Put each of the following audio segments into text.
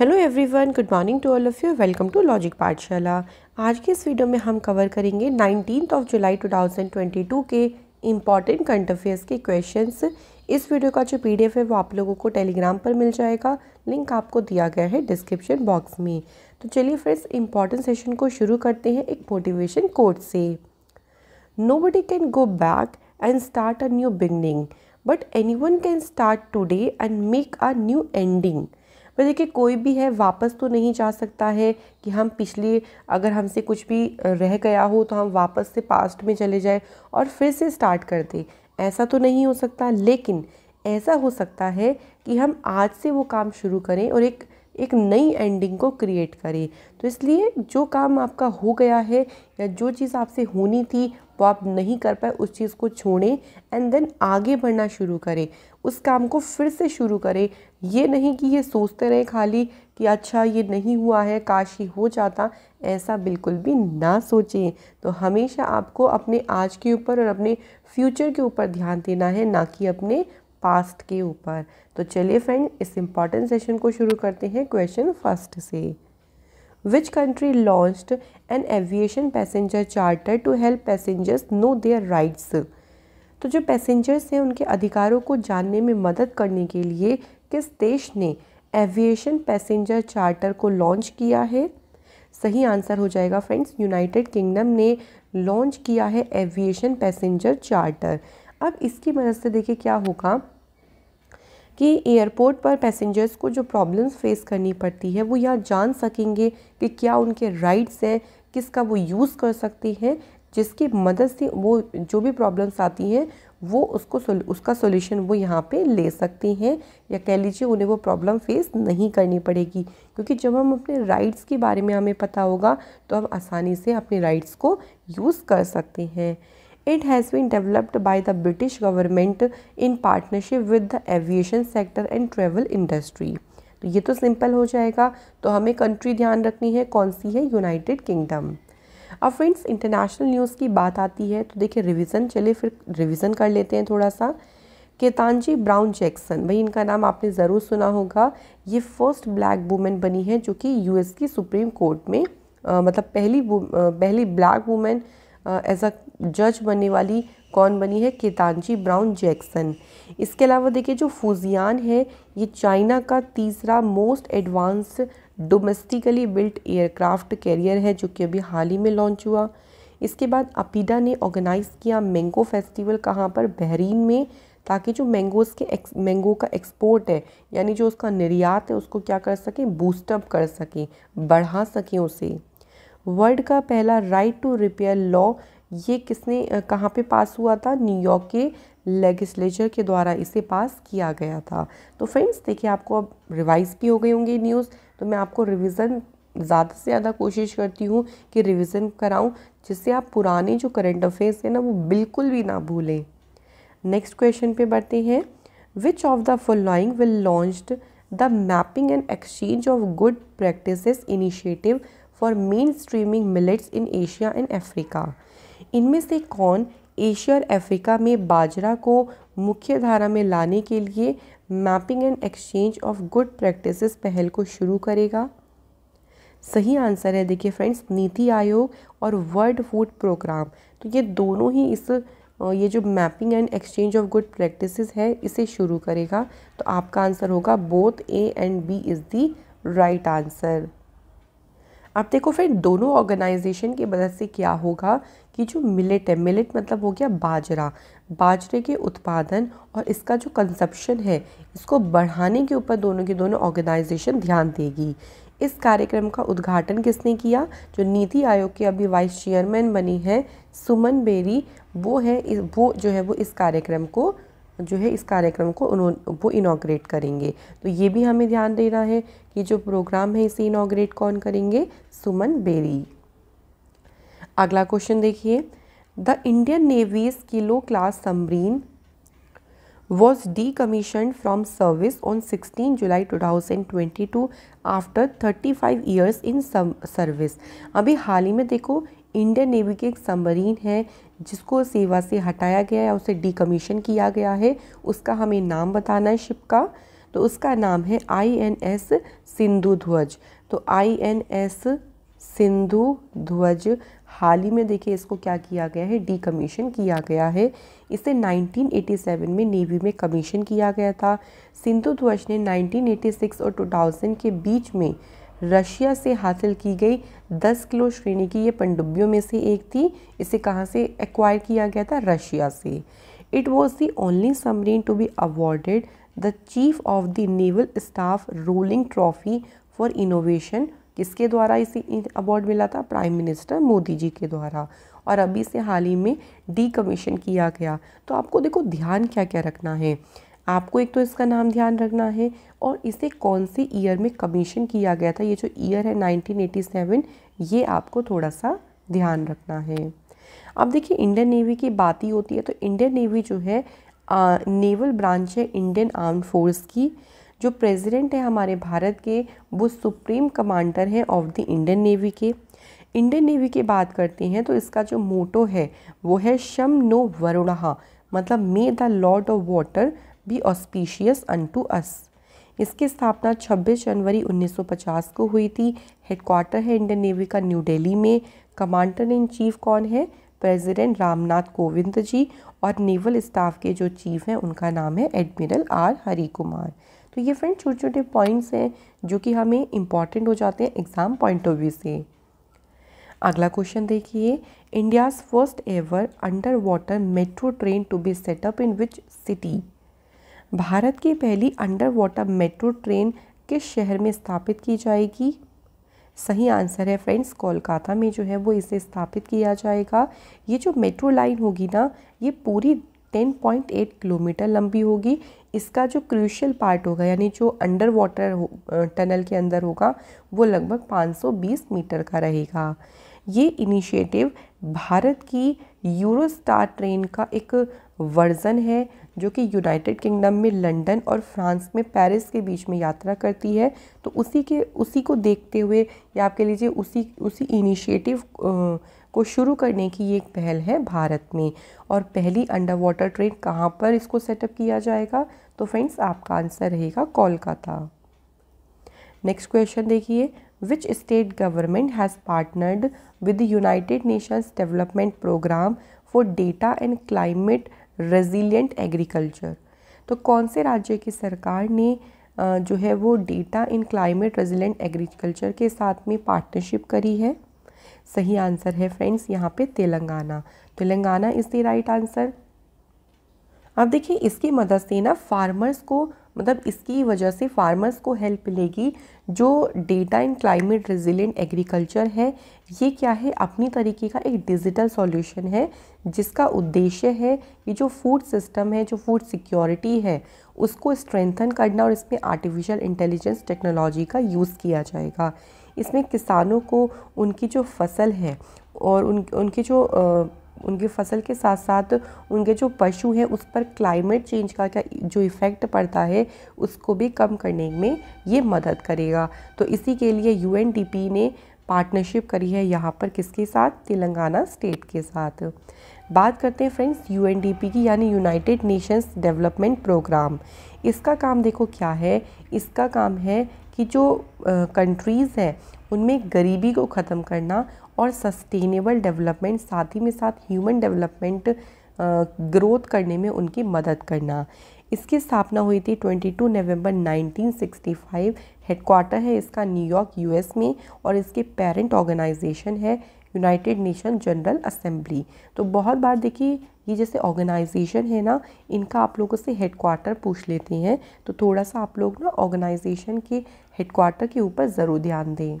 Hello everyone good morning to all of you welcome to Logic Pathshala आज के इस video में हम कवर करेंगे नाइनटीन ऑफ जुलाई 2022 के इम्पॉर्टेंट करंट अफेयर्स के क्वेश्चंस इस वीडियो का जो पीडीएफ है वो आप लोगों को टेलीग्राम पर मिल जाएगा लिंक आपको दिया गया है डिस्क्रिप्शन बॉक्स में तो चलिए फ्रेंड्स इम्पॉर्टेंट सेशन को शुरू करते हैं एक मोटिवेशन कोर्स से nobody can go back and start a new beginning but anyone can start today and make a new ending पर देखिए कोई भी है वापस तो नहीं जा सकता है कि हम पिछले अगर हमसे कुछ भी रह गया हो तो हम वापस से पास्ट में चले जाए और फिर से स्टार्ट कर दें ऐसा तो नहीं हो सकता लेकिन ऐसा हो सकता है कि हम आज से वो काम शुरू करें और एक एक नई एंडिंग को क्रिएट करें तो इसलिए जो काम आपका हो गया है या जो चीज़ आपसे होनी थी वो आप नहीं कर पाए उस चीज़ को छोड़ें एंड देन आगे बढ़ना शुरू करें उस काम को फिर से शुरू करें ये नहीं कि ये सोचते रहे खाली कि अच्छा ये नहीं हुआ है काश ही हो जाता ऐसा बिल्कुल भी ना सोचें तो हमेशा आपको अपने आज के ऊपर और अपने फ्यूचर के ऊपर ध्यान देना है ना कि अपने पास्ट के ऊपर तो चलिए फ्रेंड इस इम्पॉर्टेंट सेशन को शुरू करते हैं क्वेश्चन फर्स्ट से which country launched an aviation passenger charter to help passengers know their rights तो जो पैसेंजर्स हैं उनके अधिकारों को जानने में मदद करने के लिए किस देश ने एविएशन पैसेंजर चार्टर को लॉन्च किया है सही आंसर हो जाएगा फ्रेंड्स यूनाइटेड किंगडम ने लॉन्च किया है एविएशन पैसेंजर चार्टर अब इसकी मदद से देखिए क्या होगा कि एयरपोर्ट पर पैसेंजर्स को जो प्रॉब्लम्स फेस करनी पड़ती है वो यहाँ जान सकेंगे कि क्या उनके राइट्स हैं किसका वो यूज़ कर सकती हैं जिसकी मदद से वो जो भी प्रॉब्लम्स आती हैं वो उसको उसका सोल्यूशन वो यहाँ पे ले सकती हैं या कह लीजिए उन्हें वो प्रॉब्लम फेस नहीं करनी पड़ेगी क्योंकि जब हम अपने राइट्स के बारे में हमें पता होगा तो हम आसानी से अपने राइट्स को यूज़ कर सकते हैं it has been developed by the British government in partnership with the aviation sector and travel industry तो ये तो सिंपल हो जाएगा तो हमें कंट्री ध्यान रखनी है कौन सी है यूनाइटेड किंगडम अब फ्रेंड्स इंटरनेशनल न्यूज़ की बात आती है तो देखिए रिवीजन चले फिर रिवीजन कर लेते हैं थोड़ा सा केतानजी ब्राउन जैक्सन भाई इनका नाम आपने ज़रूर सुना होगा ये फर्स्ट ब्लैक वूमेन बनी है जो कि यू की सुप्रीम कोर्ट में आ, मतलब पहली आ, पहली ब्लैक वूमेन एज अ जज बनने वाली कौन बनी है केतानजी ब्राउन जैक्सन इसके अलावा देखिए जो फूजियान है ये चाइना का तीसरा most advanced domestically built aircraft carrier है जो कि अभी हाल ही में लॉन्च हुआ इसके बाद अपीडा ने ऑर्गेनाइज़ किया मैंगो फेस्टिवल कहाँ पर बहरीन में ताकि जो मैंगोज़ के एक्स मैंगो का एक्सपोर्ट है यानी जो उसका निर्यात है उसको क्या कर सकें बूस्टअप कर सकें बढ़ा सकें उसे वर्ल्ड का पहला राइट टू रिपेयर लॉ ये किसने कहाँ पे पास हुआ था न्यूयॉर्क के लेगिस्लेचर के द्वारा इसे पास किया गया था तो फ्रेंड्स देखिए आपको अब रिवाइज़ भी हो गई होंगी न्यूज़ तो मैं आपको रिविज़न ज़्यादा से ज़्यादा कोशिश करती हूँ कि रिविज़न कराऊँ जिससे आप पुराने जो करेंट अफेयर्स हैं ना वो बिल्कुल भी ना भूलें नेक्स्ट क्वेश्चन पे बढ़ते हैं which of the following will launched the mapping and exchange of good practice initiative for mainstreaming millets in Asia and Africa इनमें से कौन एशिया और अफ्रीका में बाजरा को मुख्य धारा में लाने के लिए mapping and exchange of good practices पहल को शुरू करेगा सही आंसर है देखिए फ्रेंड्स नीति आयोग और वर्ल्ड फूड प्रोग्राम तो ये दोनों ही इस ये जो mapping and exchange of good practices है इसे शुरू करेगा तो आपका आंसर होगा both A and B is the right answer अब देखो फिर दोनों ऑर्गेनाइजेशन की मदद से क्या होगा कि जो मिलेट है मिलेट मतलब हो गया बाजरा बाजरे के उत्पादन और इसका जो कंसप्शन है इसको बढ़ाने के ऊपर दोनों की दोनों ऑर्गेनाइजेशन ध्यान देगी इस कार्यक्रम का उद्घाटन किसने किया जो नीति आयोग के अभी वाइस चेयरमैन बनी हैं सुमन बेरी वो है वो जो है वो इस कार्यक्रम को जो है इस कार्यक्रम को उन्होंने वो इनाग्रेट करेंगे तो ये भी हमें ध्यान देना है कि जो प्रोग्राम है इसे इनाग्रेट कौन करेंगे सुमन बेरी अगला क्वेश्चन देखिए the Indian navy's kilo class submarine was decommissioned from service on 16 July 2022 after 35 years in service. अभी हाल ही में देखो इंडियन नेवी के एक सबमरीन है जिसको सेवा से हटाया गया है उसे डिकमीशन किया गया है उसका हमें नाम बताना है शिप का तो उसका नाम है आई एन एस सिंधु ध्वज तो आई एन एस सिंधु ध्वज हाल ही में देखिए इसको क्या किया गया है डी कमीशन किया गया है इसे 1987 में नेवी में कमीशन किया गया था सिंधु ध्वज ने 1986 और 2000 के बीच में रशिया से हासिल की गई 10 किलो श्रेणी की ये पनडुब्बियों में से एक थी इसे कहाँ से एक्वायर किया गया था रशिया से it was the only submarine to be awarded the chief of the naval staff rolling trophy for innovation किसके द्वारा इसी अवार्ड मिला था प्राइम मिनिस्टर मोदी जी के द्वारा और अभी से हाल ही में डी कमीशन किया गया तो आपको देखो ध्यान क्या क्या रखना है आपको एक तो इसका नाम ध्यान रखना है और इसे कौन से ईयर में कमीशन किया गया था ये जो ईयर है 1987 ये आपको थोड़ा सा ध्यान रखना है अब देखिए इंडियन नेवी की बात ही होती है तो इंडियन नेवी जो है आ, नेवल ब्रांच है इंडियन आर्म फोर्स की जो प्रेसिडेंट हैं हमारे भारत के वो सुप्रीम कमांडर हैं ऑफ द इंडियन नेवी के इंडियन नेवी की बात करते हैं तो इसका जो मोटो है वो है शम नो वरुणहा मतलब may the lord of water be auspicious unto us इसकी स्थापना 26 जनवरी 1950 को हुई थी हेडक्वार्टर है इंडियन नेवी का न्यू दिल्ली में कमांडर इन चीफ कौन है प्रेसिडेंट रामनाथ कोविंद जी और नेवल स्टाफ के जो चीफ हैं उनका नाम है एडमिरल आर हरी कुमार तो ये फ्रेंड छोटे छोटे पॉइंट्स हैं जो कि हमें इम्पॉर्टेंट हो जाते हैं एग्ज़ाम पॉइंट ऑफ व्यू से अगला क्वेश्चन देखिए India's first ever under water metro train to be set up in which city Bharat की पहली अंडर वाटर मेट्रो ट्रेन किस शहर में स्थापित की जाएगी सही आंसर है फ्रेंड्स कोलकाता में जो है वो इसे स्थापित किया जाएगा ये जो मेट्रो लाइन होगी ना ये पूरी 10.8 किलोमीटर लंबी होगी इसका जो क्रूशियल पार्ट होगा यानी जो अंडर वाटर टनल के अंदर होगा वो लगभग 520 मीटर का रहेगा ये इनिशिएटिव भारत की यूरोस्टार ट्रेन का एक वर्जन है जो कि यूनाइटेड किंगडम में लंदन और फ्रांस में पेरिस के बीच में यात्रा करती है तो उसी के उसी को देखते हुए या आप कह लीजिए उसी उसी इनिशिएटिव को शुरू करने की ये एक पहल है भारत में और पहली अंडर वाटर ट्रेन कहाँ पर इसको सेटअप किया जाएगा तो फ्रेंड्स आपका आंसर रहेगा कोलकाता नेक्स्ट क्वेश्चन देखिए which state government has partnered with the United Nations development programme for data and climate resilient agriculture तो कौन से राज्य की सरकार ने जो है वो data in climate resilient agriculture के साथ में पार्टनरशिप करी है सही आंसर है फ्रेंड्स यहाँ पे Telangana Telangana is the right answer अब देखिए इसकी मदद से ना फार्मर्स को मतलब इसकी वजह से फार्मर्स को हेल्प मिलेगी जो data in climate resilient agriculture है ये क्या है अपनी तरीके का एक डिजिटल सॉल्यूशन है जिसका उद्देश्य है कि जो फूड सिस्टम है जो फूड सिक्योरिटी है उसको स्ट्रेंथन करना और इसमें आर्टिफिशियल इंटेलिजेंस टेक्नोलॉजी का यूज़ किया जाएगा इसमें किसानों को उनकी जो फसल है और उन उनकी जो उनकी फसल के साथ साथ उनके जो पशु हैं उस पर क्लाइमेट चेंज का क्या जो इफ़ेक्ट पड़ता है उसको भी कम करने में ये मदद करेगा तो इसी के लिए यू ने पार्टनरशिप करी है यहाँ पर किसके साथ तेलंगाना स्टेट के साथ बात करते हैं फ्रेंड्स यू की यानी यूनाइटेड नेशंस डेवलपमेंट प्रोग्राम इसका काम देखो क्या है इसका काम है कि जो कंट्रीज़ हैं उनमें गरीबी को ख़त्म करना और सस्टेनेबल डेवलपमेंट साथ ही में साथ ह्यूमन डेवलपमेंट ग्रोथ करने में उनकी मदद करना इसकी स्थापना हुई थी 22 नवंबर 1965 हेडक्वार्टर है इसका न्यूयॉर्क यूएस में और इसके पेरेंट ऑर्गेनाइजेशन है यूनाइटेड नेशन जनरल असेंबली तो बहुत बार देखिए ये जैसे ऑर्गेनाइजेशन है ना इनका आप लोगों से हेडक्वार्टर पूछ लेते हैं तो थोड़ा सा आप लोग ना ऑर्गेनाइजेशन के हेडक्वार्टर के ऊपर ज़रूर ध्यान दें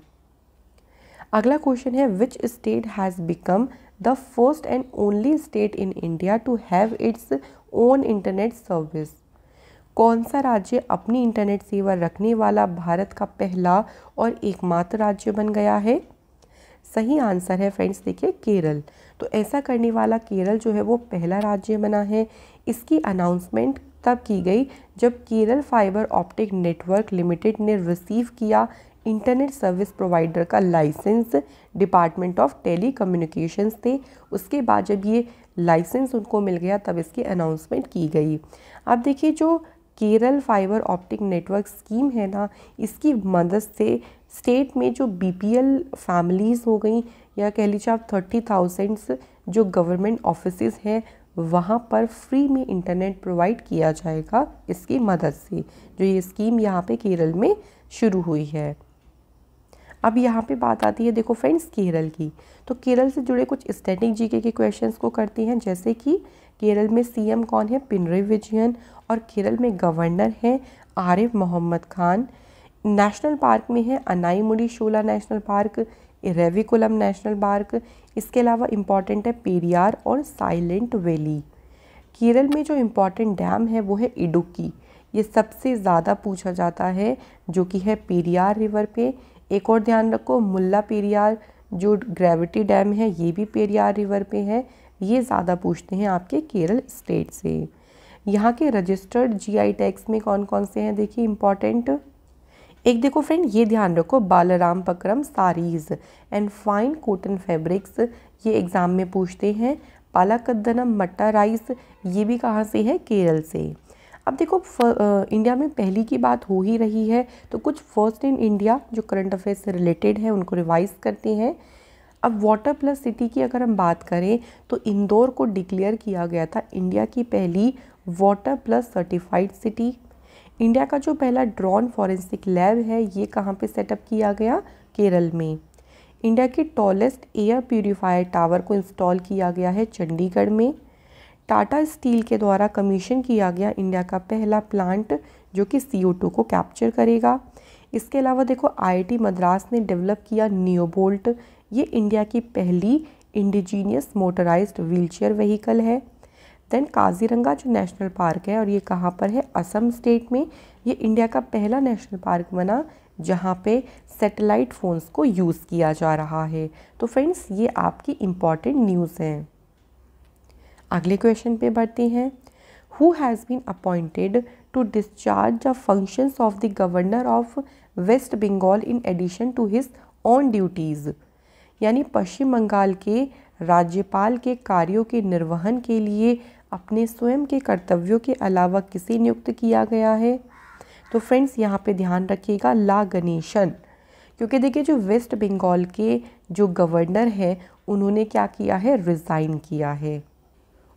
अगला क्वेश्चन है which state has become the first and only state in India to have its own internet service कौन सा राज्य अपनी इंटरनेट सेवा रखने वाला भारत का पहला और एकमात्र राज्य बन गया है सही आंसर है फ्रेंड्स देखिए केरल तो ऐसा करने वाला केरल जो है वो पहला राज्य बना है इसकी अनाउंसमेंट तब की गई जब Kerala fibre optic network limited ने रिसीव किया इंटरनेट सर्विस प्रोवाइडर का licence department of telecommunication थे उसके बाद जब ये लाइसेंस उनको मिल गया तब इसकी अनाउंसमेंट की गई अब देखिए जो Kerala fibre optic network scheme है ना इसकी मदद से स्टेट में जो बीपीएल फैमिलीज़ हो गई या कह लीजिए आप थर्टी थाउजेंड्स जो गवर्नमेंट ऑफिस हैं वहाँ पर फ्री में इंटरनेट प्रोवाइड किया जाएगा इसकी मदद से जो ये स्कीम यहाँ पे केरल में शुरू हुई है अब यहाँ पे बात आती है देखो फ्रेंड्स केरल की तो केरल से जुड़े कुछ स्टैटिक जीके के क्वेश्चंस को करते हैं जैसे कि केरल में सीएम कौन है पिनरे विजयन और केरल में गवर्नर हैं आरिफ मोहम्मद खान नेशनल पार्क में है Anamudi Shola national park Eravikulam national park इसके अलावा इम्पॉर्टेंट है पेरियार और साइलेंट वैली केरल में जो इम्पॉर्टेंट डैम है वो है इडुक्की ये सबसे ज़्यादा पूछा जाता है जो कि है पेरियार रिवर पे एक और ध्यान रखो मुल्ला पेरियार जो ग्रेविटी डैम है ये भी पेरियार रिवर पे है ये ज़्यादा पूछते हैं आपके केरल स्टेट से यहाँ के रजिस्टर्ड जीआई टैक्स में कौन कौन से हैं देखिए इम्पॉर्टेंट एक देखो फ्रेंड ये ध्यान रखो Balaramapuram saris and fine cotton fabrics ये एग्ज़ाम में पूछते हैं पालाकदनम मट्टा राइस ये भी कहाँ से है केरल से अब देखो फ, आ, इंडिया में पहली की बात हो ही रही है तो कुछ फर्स्ट इन इंडिया जो करंट अफेयर से रिलेटेड है उनको रिवाइज करते हैं अब वाटर प्लस सिटी की अगर हम बात करें तो इंदौर को डिक्लेयर किया गया था इंडिया की पहली water plus certified city India का जो पहला ड्रोन फॉरेंसिक लैब है ये कहाँ पे सेटअप किया गया केरल में इंडिया के टॉलेस्ट एयर प्योरीफायर टावर को इंस्टॉल किया गया है चंडीगढ़ में टाटा स्टील के द्वारा कमीशन किया गया इंडिया का पहला प्लांट जो कि सी को कैप्चर करेगा इसके अलावा देखो आईआईटी मद्रास ने डेवलप किया नियोबोल्ट ये इंडिया की पहली इंडिजीनियस मोटराइज्ड व्हीलचेयर व्हीकल है देन काजीरंगा जो नेशनल पार्क है और ये कहाँ पर है असम स्टेट में ये इंडिया का पहला नेशनल पार्क बना जहाँ पे सैटेलाइट फ़ोन्स को यूज़ किया जा रहा है तो फ्रेंड्स ये आपकी इम्पॉर्टेंट न्यूज़ है अगले क्वेश्चन पे बढ़ते हैं who has been appointed to discharge the functions of the governor of West Bengal in addition to his own duties यानी पश्चिम बंगाल के राज्यपाल के कार्यों के निर्वहन के लिए अपने स्वयं के कर्तव्यों के अलावा किसे नियुक्त किया गया है तो फ्रेंड्स यहाँ पे ध्यान रखिएगा ला गणेशन क्योंकि देखिए जो वेस्ट बंगाल के जो गवर्नर हैं उन्होंने क्या किया है रिज़ाइन किया है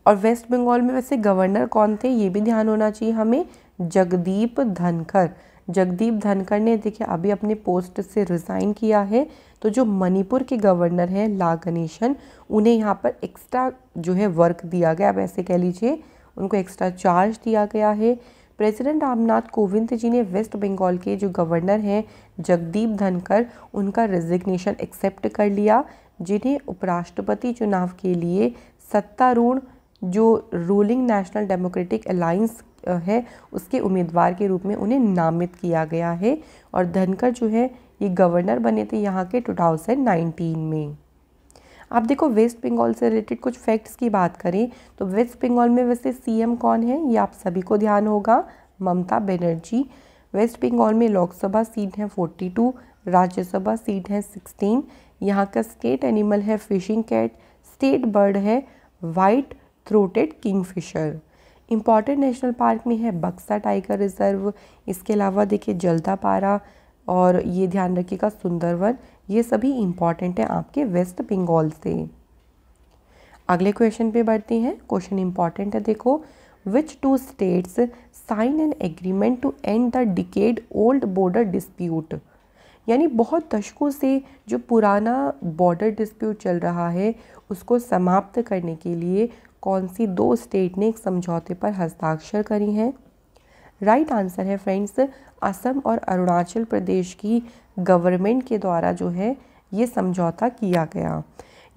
और वेस्ट बंगाल में वैसे गवर्नर कौन थे ये भी ध्यान होना चाहिए हमें जगदीप धनखर जगदीप धनखड़ ने देखिए अभी अपने पोस्ट से रिज़ाइन किया है तो जो मणिपुर के गवर्नर हैं ला गणेशन उन्हें यहाँ पर एक्स्ट्रा जो है वर्क दिया गया अब ऐसे कह लीजिए उनको एक्स्ट्रा चार्ज दिया गया है प्रेसिडेंट रामनाथ कोविंद जी ने वेस्ट बंगाल के जो गवर्नर हैं जगदीप धनखड़ उनका रेजिग्नेशन एक्सेप्ट कर लिया जिन्हें उपराष्ट्रपति चुनाव के लिए सत्तारूढ़ जो रूलिंग नेशनल डेमोक्रेटिक अलाइंस है उसके उम्मीदवार के रूप में उन्हें नामित किया गया है और धनकर जो है ये गवर्नर बने थे यहाँ के 2019 में आप देखो वेस्ट बंगाल से रिलेटेड कुछ फैक्ट्स की बात करें तो वेस्ट बंगाल में वैसे सीएम कौन है ये आप सभी को ध्यान होगा ममता बनर्जी वेस्ट बंगाल में लोकसभा सीट है 42 राज्यसभा सीट है 16 यहाँ का स्टेट एनिमल है फिशिंग कैट स्टेट बर्ड है white throated kingfisher important national park में है बक्सा टाइगर रिजर्व इसके अलावा देखिए जलता पारा और ये ध्यान रखिएगा सुंदरवन ये सभी इम्पॉर्टेंट हैं आपके वेस्ट बंगाल से अगले क्वेश्चन पे बढ़ते हैं क्वेश्चन इम्पॉर्टेंट है देखो which two states sign an agreement to end the decade old border dispute यानी बहुत दशकों से जो पुराना बॉर्डर डिस्प्यूट चल रहा है उसको समाप्त करने के लिए कौन सी दो स्टेट ने एक समझौते पर हस्ताक्षर करी हैं राइट आंसर है फ्रेंड्स असम और अरुणाचल प्रदेश की गवर्नमेंट के द्वारा जो है ये समझौता किया गया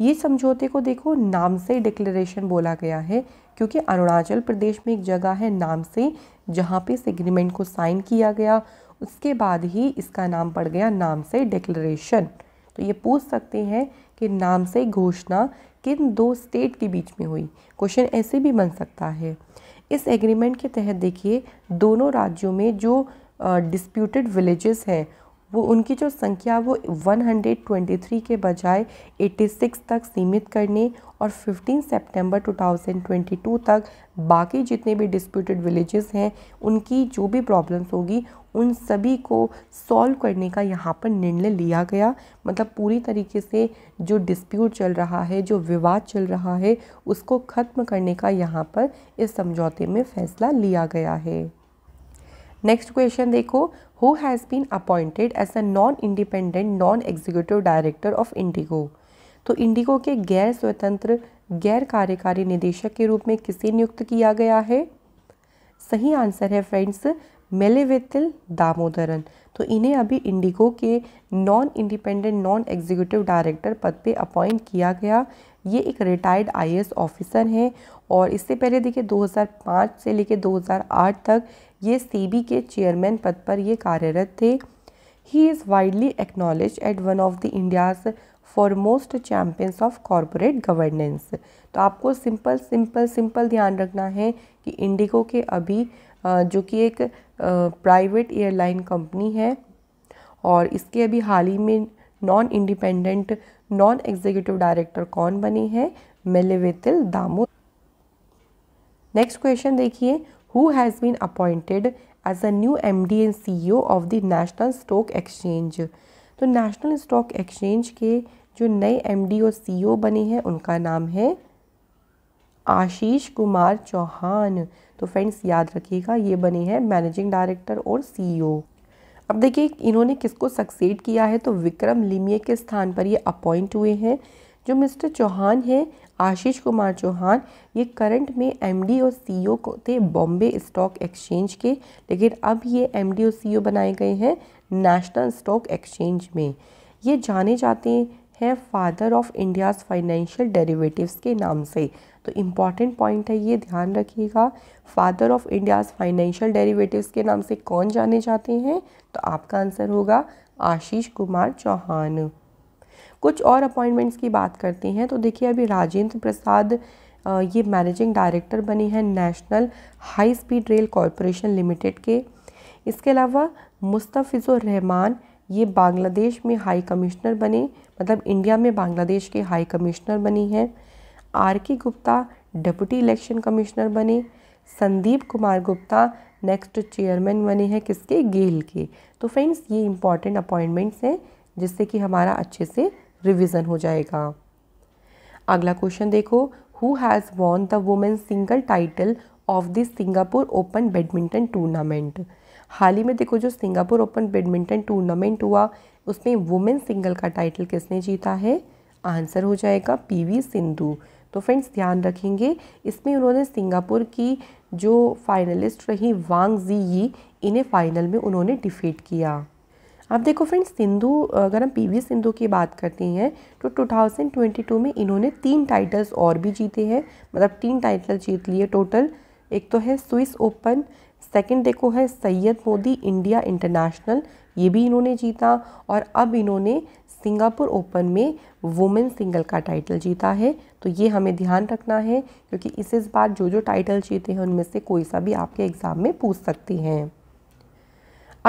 ये समझौते को देखो नाम से डिक्लेरेशन बोला गया है क्योंकि अरुणाचल प्रदेश में एक जगह है नाम से जहाँ पे इस एग्रीमेंट को साइन किया गया उसके बाद ही इसका नाम पड़ गया नाम से डिक्लेरेशन तो ये पूछ सकते हैं कि नाम से घोषणा किन दो स्टेट के बीच में हुई क्वेश्चन ऐसे भी बन सकता है इस एग्रीमेंट के तहत देखिए दोनों राज्यों में जो डिस्प्यूटेड विलेजेस हैं वो उनकी जो संख्या वो 123 के बजाय 86 तक सीमित करने और 15 सितंबर 2022 तक बाकी जितने भी डिस्प्यूटेड विलेजेस हैं उनकी जो भी प्रॉब्लम्स होगी उन सभी को सॉल्व करने का यहाँ पर निर्णय लिया गया मतलब पूरी तरीके से जो डिस्प्यूट चल रहा है जो विवाद चल रहा है उसको ख़त्म करने का यहाँ पर इस समझौते में फैसला लिया गया है नेक्स्ट क्वेश्चन देखो who has been appointed as a non independent non executive director of IndiGo तो इंडिगो के गैर स्वतंत्र गैर कार्यकारी निदेशक के रूप में किसे नियुक्त किया गया है सही आंसर है फ्रेंड्स मेलेवेतिल दामोदरन तो इन्हें अभी इंडिगो के non independent non executive director पद पे अपॉइंट किया गया ये एक रिटायर्ड आई ऑफिसर हैं और इससे पहले देखिए 2005 से लेकर 2008 तक ये सीबी के चेयरमैन पद पर ये कार्यरत थे he is widely acknowledge at one of the India's foremost champions of corporate governance तो आपको सिंपल सिंपल सिंपल ध्यान रखना है कि इंडिगो के अभी जो कि एक प्राइवेट एयरलाइन कंपनी है और इसके अभी हाल ही में non independent non executive director कौन बने हैं मेलेवेतिल दामो नेक्स्ट क्वेश्चन देखिए who has been appointed as a new M D and C E O of the national stock exchange तो नेशनल स्टॉक एक्सचेंज के जो नए एम डी और सी ओ e बने हैं उनका नाम है आशीष कुमार चौहान तो फ्रेंड्स याद रखिएगा ये बने हैं मैनेजिंग डायरेक्टर और सीईओ e अब देखिए इन्होंने किसको सक्सेड किया है तो विक्रम लिमिये के स्थान पर ये अपॉइंट हुए हैं जो मिस्टर चौहान हैं आशीष कुमार चौहान ये करंट में एमडी और सीईओ e थे बॉम्बे स्टॉक एक्सचेंज के लेकिन अब ये एमडी और सीईओ e बनाए गए हैं नेशनल स्टॉक एक्सचेंज में ये जाने जाते हैं father of India's financial derivatives के नाम से तो इम्पॉर्टेंट पॉइंट है ये ध्यान रखिएगा father of India's financial derivatives के नाम से कौन जाने जाते हैं तो आपका आंसर होगा आशीष कुमार चौहान कुछ और अपॉइंटमेंट्स की बात करते हैं तो देखिए अभी राजेंद्र प्रसाद ये मैनेजिंग डायरेक्टर बने हैं national high speed rail corporation limited के इसके अलावा मुस्तफ़िज़ुर रहमान ये बांग्लादेश में हाई कमिश्नर बने मतलब इंडिया में बांग्लादेश के हाई कमिश्नर बनी हैं आर के गुप्ता डिप्टी इलेक्शन कमिश्नर बने संदीप कुमार गुप्ता नेक्स्ट चेयरमैन बने हैं किसके गेल के तो फ्रेंड्स ये इम्पॉर्टेंट अपॉइंटमेंट्स हैं जिससे कि हमारा अच्छे से रिविज़न हो जाएगा अगला क्वेश्चन देखो who has won the women single title of the Singapore open badminton tournament हाल ही में देखो जो सिंगापुर ओपन बैडमिंटन टूर्नामेंट हुआ उसमें वुमेन सिंगल का टाइटल किसने जीता है आंसर हो जाएगा पीवी सिंधु तो फ्रेंड्स ध्यान रखेंगे इसमें उन्होंने सिंगापुर की जो फाइनलिस्ट रही वांग जी यी इन्हें फाइनल में उन्होंने डिफीट किया अब देखो फ्रेंड्स सिंधु अगर हम पीवी सिंधु की बात करते हैं तो 2022 में इन्होंने तीन टाइटल्स और भी जीते हैं मतलब तीन टाइटल जीत लिए टोटल एक तो है स्विस ओपन सेकंड देखो है सैयद मोदी इंडिया इंटरनेशनल ये भी इन्होंने जीता और अब इन्होंने सिंगापुर ओपन में वुमेन सिंगल का टाइटल जीता है तो ये हमें ध्यान रखना है क्योंकि इस इस बार जो जो टाइटल जीते हैं उनमें से कोई सा भी आपके एग्ज़ाम में पूछ सकती हैं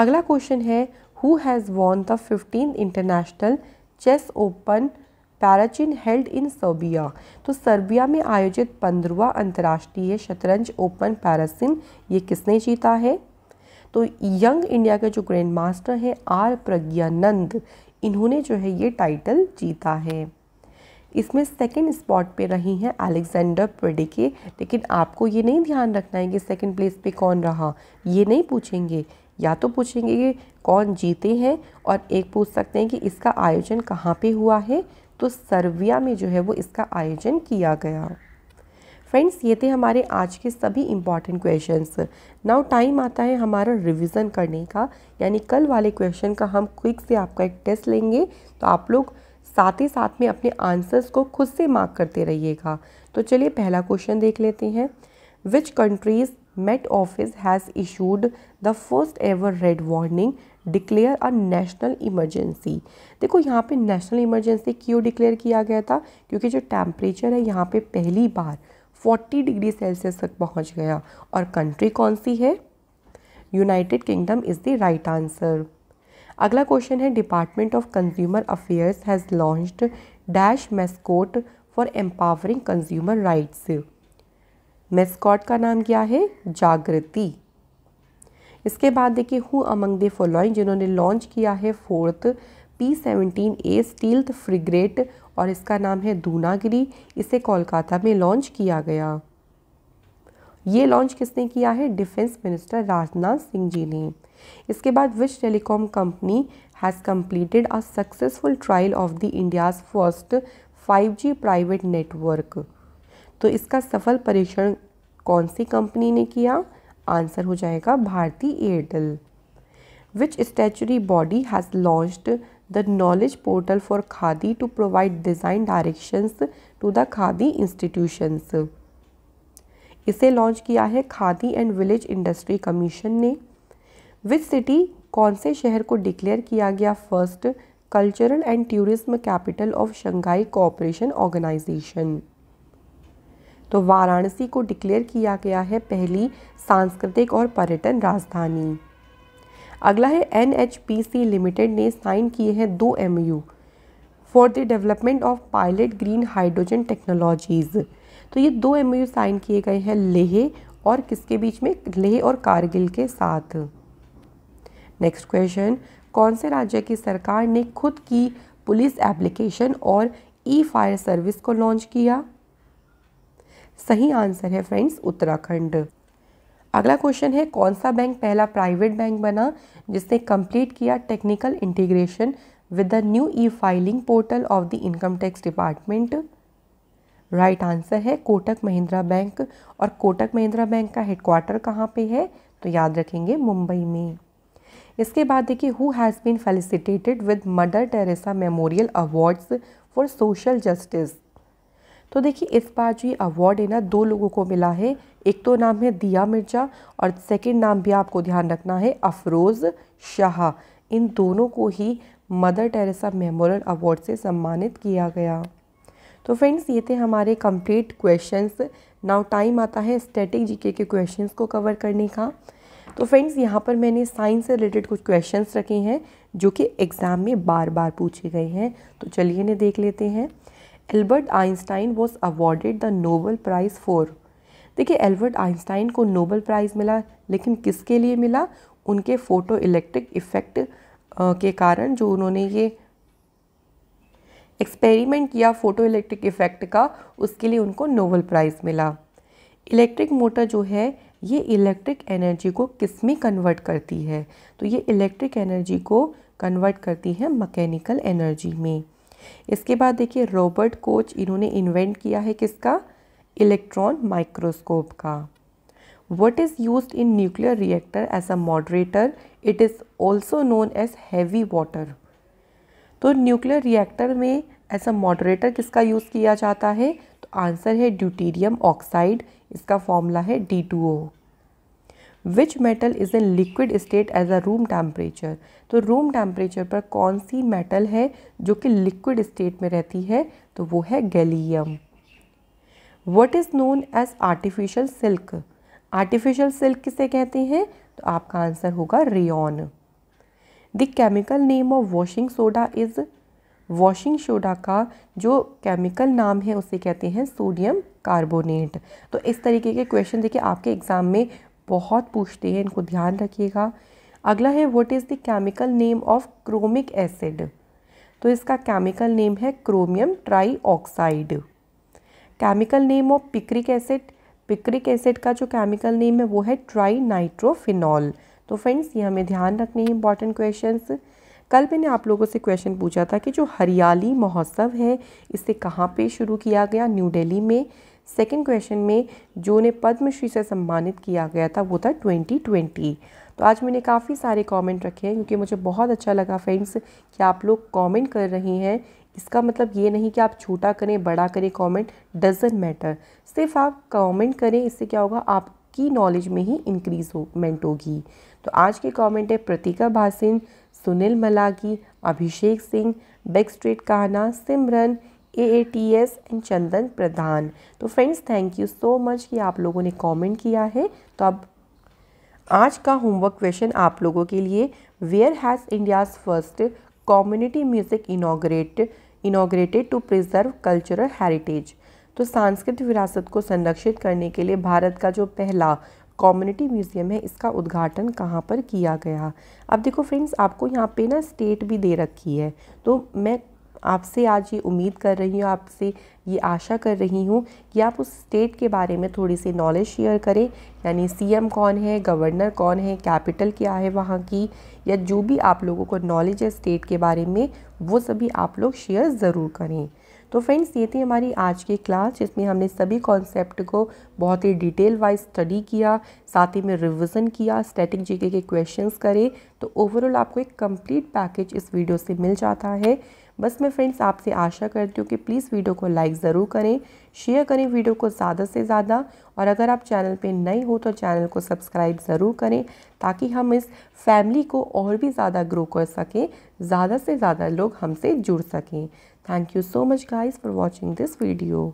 अगला क्वेश्चन है who has won the fifteen international chess open Paracin held in Serbia तो सर्बिया में आयोजित पंद्रवा अंतर्राष्ट्रीय शतरंज ओपन पैरासिन ये किसने जीता है तो यंग इंडिया के जो ग्रैंड मास्टर हैं आर प्रज्ञानंद इन्होंने जो है ये टाइटल जीता है इसमें सेकंड स्पॉट पे रही हैं अलेक्जेंडर प्रेडिके लेकिन आपको ये नहीं ध्यान रखना है कि सेकंड प्लेस पे कौन रहा ये नहीं पूछेंगे या तो पूछेंगे कि कौन जीते हैं और एक पूछ सकते हैं कि इसका आयोजन कहाँ पे हुआ है तो सर्विया में जो है वो इसका आयोजन किया गया फ्रेंड्स ये थे हमारे आज के सभी इम्पॉर्टेंट क्वेश्चंस नाउ टाइम आता है हमारा रिवीजन करने का यानी कल वाले क्वेश्चन का हम क्विक से आपका एक टेस्ट लेंगे तो आप लोग साथ ही साथ में अपने आंसर्स को खुद से मार्क करते रहिएगा तो चलिए पहला क्वेश्चन देख लेते हैं which countries Met Office has issued the first ever red warning declare a national emergency देखो यहाँ पे नेशनल इमरजेंसी क्यों डिक्लेयर किया गया था क्योंकि जो टेम्परेचर है यहाँ पे पहली बार 40 डिग्री सेल्सियस तक पहुंच गया और कंट्री कौन सी है United Kingdom is the right answer अगला क्वेश्चन है department of consumer affairs has launched dash mascot for empowering consumer rights mascot का नाम क्या है जागृति इसके बाद देखिए हु अमंग द फॉलोइंग जिन्होंने लॉन्च किया है fourth P seventeen A stealth frigate और इसका नाम है दूनागिरी इसे कोलकाता में लॉन्च किया गया ये लॉन्च किसने किया है डिफेंस मिनिस्टर राजनाथ सिंह जी ने इसके बाद which telecom company has completed a successful trial of the India's first 5G private network तो इसका सफल परीक्षण कौन सी कंपनी ने किया आंसर हो जाएगा Bharti Airtel which statutory body has launched the knowledge portal for Khadi to provide design directions to the Khadi institutions इसे लॉन्च किया है Khadi and village industry commission ने विच सिटी कौन से शहर को डिक्लेयर किया गया first cultural and tourism capital of Shanghai cooperation organisation तो वाराणसी को डिक्लेयर किया गया है पहली सांस्कृतिक और पर्यटन राजधानी अगला है सी लिमिटेड ने साइन किए हैं दो यू for the development of pilot green hydrogen technologies तो ये दो यू साइन किए गए हैं लेह और किसके बीच में लेह और कारगिल के साथ नेक्स्ट क्वेश्चन कौन से राज्य की सरकार ने खुद की पुलिस एप्लीकेशन और ई फायर सर्विस को लॉन्च किया सही आंसर है फ्रेंड्स उत्तराखंड अगला क्वेश्चन है कौन सा बैंक पहला प्राइवेट बैंक बना जिसने कंप्लीट किया technical integration with the new e filing portal of the income tax department right answer है कोटक महिंद्रा बैंक और कोटक महिंद्रा बैंक का हेडक्वार्टर कहाँ पे है तो याद रखेंगे मुंबई में इसके बाद देखिए who has been felicitated with Mother Teresa memorial awards for social justice तो देखिए इस बार जो ये अवार्ड है ना दो लोगों को मिला है एक तो नाम है दिया मिर्जा और सेकंड नाम भी आपको ध्यान रखना है अफरोज़ शाह इन दोनों को ही मदर टेरेसा मेमोरियल अवार्ड से सम्मानित किया गया तो फ्रेंड्स ये थे हमारे कंप्लीट क्वेश्चंस नाउ टाइम आता है स्टैटिक जीके के क्वेश्चंस को कवर करने का तो फ्रेंड्स यहाँ पर मैंने साइंस से रिलेटेड कुछ क्वेश्चंस रखे हैं जो कि एग्ज़ाम में बार बार पूछे गए हैं तो चलिए इन्हें देख लेते हैं Albert Einstein was awarded the Nobel prize for देखिए एल्बर्ट आइंस्टाइन को नोबल प्राइज़ मिला लेकिन किसके लिए मिला उनके फ़ोटो इलेक्ट्रिक इफ़ेक्ट के कारण जो उन्होंने ये एक्सपेरिमेंट किया फ़ोटो इलेक्ट्रिक इफ़ेक्ट का उसके लिए उनको नोबल प्राइज़ मिला इलेक्ट्रिक मोटर जो है ये इलेक्ट्रिक एनर्जी को किस में कन्वर्ट करती है तो ये इलेक्ट्रिक एनर्जी को कन्वर्ट करती है मकैनिकल एनर्जी में इसके बाद देखिए रॉबर्ट कोच इन्होंने इन्वेंट किया है किसका इलेक्ट्रॉन माइक्रोस्कोप का what is use in nuclear reactor as a moderator it is also known as heavy water तो न्यूक्लियर रिएक्टर में एज अ मॉडरेटर किसका यूज़ किया जाता है तो आंसर है ड्यूटीरियम ऑक्साइड इसका फॉर्मूला है D two O which metal is in liquid state as a room temperature तो रूम टेम्परेचर पर कौन सी मेटल है जो कि लिक्विड स्टेट में रहती है तो वो है gallium what is known as artificial silk artificial silk किसे कहते हैं तो आपका आंसर होगा rayon the chemical name of washing soda is washing soda का जो केमिकल नाम है उसे कहते हैं सोडियम कार्बोनेट तो इस तरीके के क्वेश्चन देखिए आपके एग्ज़ाम में बहुत पूछते हैं इनको ध्यान रखिएगा अगला है what is the chemical name of chromic acid तो इसका केमिकल नेम है chromium trioxide chemical name of picric acid picric acid का जो केमिकल नेम है वो है ट्राई नाइट्रोफिनॉल तो फ्रेंड्स ये हमें ध्यान रखने हैं इंपॉर्टेंट क्वेश्चंस कल मैंने आप लोगों से क्वेश्चन पूछा था कि जो हरियाली महोत्सव है इसे कहाँ पे शुरू किया गया न्यू दिल्ली में सेकेंड क्वेश्चन में जो ने पद्मश्री से सम्मानित किया गया था वो था 2020 तो आज मैंने काफ़ी सारे कमेंट रखे हैं क्योंकि मुझे बहुत अच्छा लगा फ्रेंड्स कि आप लोग कमेंट कर रहे हैं इसका मतलब ये नहीं कि आप छोटा करें बड़ा करें कमेंट डजेंट मैटर सिर्फ आप कमेंट करें इससे क्या होगा आपकी नॉलेज में ही इंक्रीज होमेंट होगी तो आज के कॉमेंट है प्रतीका भासिन सुनील मलागी अभिषेक सिंह बेग स्ट्रीट कहना Simran A A T S and Chandan Pradhan तो friends thank you so much कि आप लोगों ने कमेंट किया है तो अब आज का होमवर्क क्वेश्चन आप लोगों के लिए where has India's first community music inaugurate inaugurated to preserve cultural heritage तो सांस्कृतिक विरासत को संरक्षित करने के लिए भारत का जो पहला कम्युनिटी म्यूज़ियम है इसका उद्घाटन कहाँ पर किया गया अब देखो फ्रेंड्स आपको यहाँ पे ना स्टेट भी दे रखी है तो मैं आपसे आज ये उम्मीद कर रही हूँ आपसे ये आशा कर रही हूँ कि आप उस स्टेट के बारे में थोड़ी सी नॉलेज शेयर करें यानी सीएम कौन है गवर्नर कौन है कैपिटल क्या है वहाँ की या जो भी आप लोगों को नॉलेज है स्टेट के बारे में वो सभी आप लोग शेयर ज़रूर करें तो फ्रेंड्स ये थी हमारी आज की क्लास जिसमें हमने सभी कॉन्सेप्ट को बहुत ही डिटेल वाइज स्टडी किया साथ ही में रिवीजन किया स्टैटिक जीके के क्वेश्चंस करे तो ओवरऑल आपको एक कंप्लीट पैकेज इस वीडियो से मिल जाता है बस मैं फ्रेंड्स आपसे आशा करती हूँ कि प्लीज़ वीडियो को लाइक ज़रूर करें शेयर करें वीडियो को ज़्यादा से ज़्यादा और अगर आप चैनल पे नए हो तो चैनल को सब्सक्राइब ज़रूर करें ताकि हम इस फैमिली को और भी ज़्यादा ग्रो कर सकें ज़्यादा से ज़्यादा लोग हमसे जुड़ सकें thank you so much guys for watching this video